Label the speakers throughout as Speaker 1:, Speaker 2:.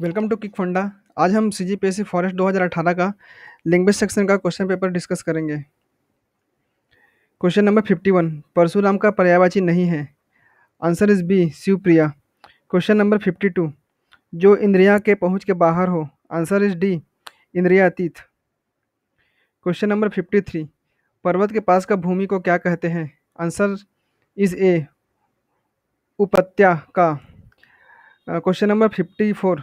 Speaker 1: welcome to kick फंडा आज हम C G P S C forest दो हज़ार अठारह का लैंग्वेज सेक्शन का क्वेश्चन पेपर डिस्कस करेंगे question number fifty one Parshuram का पर्यायवाची नहीं है आंसर इज़ बी शिवप्रिया क्वेश्चन नंबर फिफ्टी टू जो इंद्रिया के पहुंच के बाहर हो आंसर इज़ डी इंद्रिया अतीत क्वेश्चन नंबर फिफ्टी थ्री पर्वत के पास का भूमि को क्या कहते हैं आंसर इज़ ए उपत्या का क्वेश्चन नंबर फिफ्टी फोर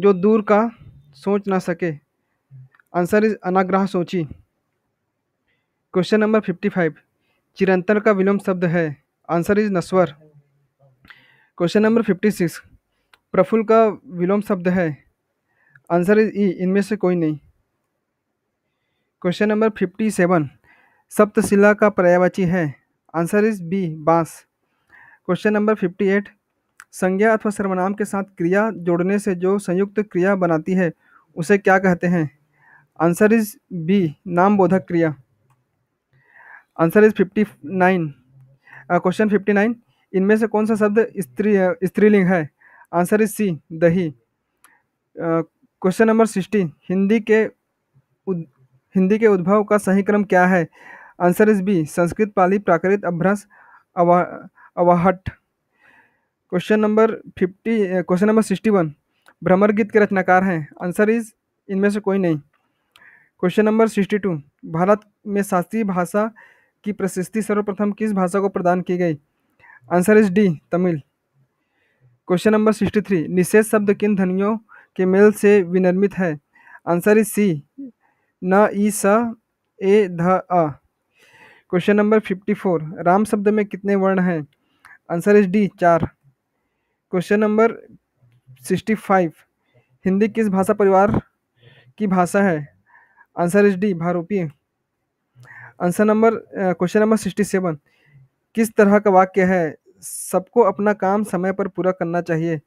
Speaker 1: जो दूर का सोच ना सके आंसर इज अनाग्रह सोची क्वेश्चन नंबर फिफ्टी फाइव चिरंतन का विलोम शब्द है आंसर इज नस्वर क्वेश्चन नंबर फिफ्टी सिक्स प्रफुल्ल का विलोम शब्द है आंसर इज ई इनमें से कोई नहीं क्वेश्चन नंबर फिफ्टी सेवन सप्तशिला का पर्यावाची है आंसर इज बी बांस क्वेश्चन नंबर फिफ्टी एट संज्ञा अथवा सर्वनाम के साथ क्रिया जोड़ने से जो संयुक्त क्रिया बनाती है उसे क्या कहते हैं आंसर इज बी नाम बोधक क्रिया answer is fifty nine question fifty nine इनमें से कौन सा शब्द स्त्री स्त्रीलिंग है आंसर इज सी दही क्वेश्चन नंबर सिक्सटी हिंदी के उद, हिंदी के उद्भव का सही क्रम क्या है answer is B Sanskrit Pali Prakrit अभ्रस अवा अवाहट question number fifty question number sixty one भ्रमर गीत के रचनाकार हैं आंसर इज इनमें से कोई नहीं question number sixty two Bharat में शास्त्रीय भाषा की प्रशस्ति सर्वप्रथम किस भाषा को प्रदान की गई answer is D Tamil question number sixty three निषेध शब्द किन ध्वनियों के मेल से विनिर्मित है आंसर इज सी न ई स ए ध अ question number fifty four Ram शब्द में कितने वर्ण हैं आंसर इज डी चार question number sixty five Hindi किस भाषा परिवार की भाषा है आंसर इज डी भारूपीय answer number question number sixty seven किस तरह का वाक्य है सबको अपना काम समय पर पूरा करना चाहिए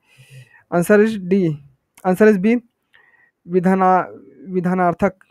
Speaker 1: answer is D answer is B विधाना विधानार्थक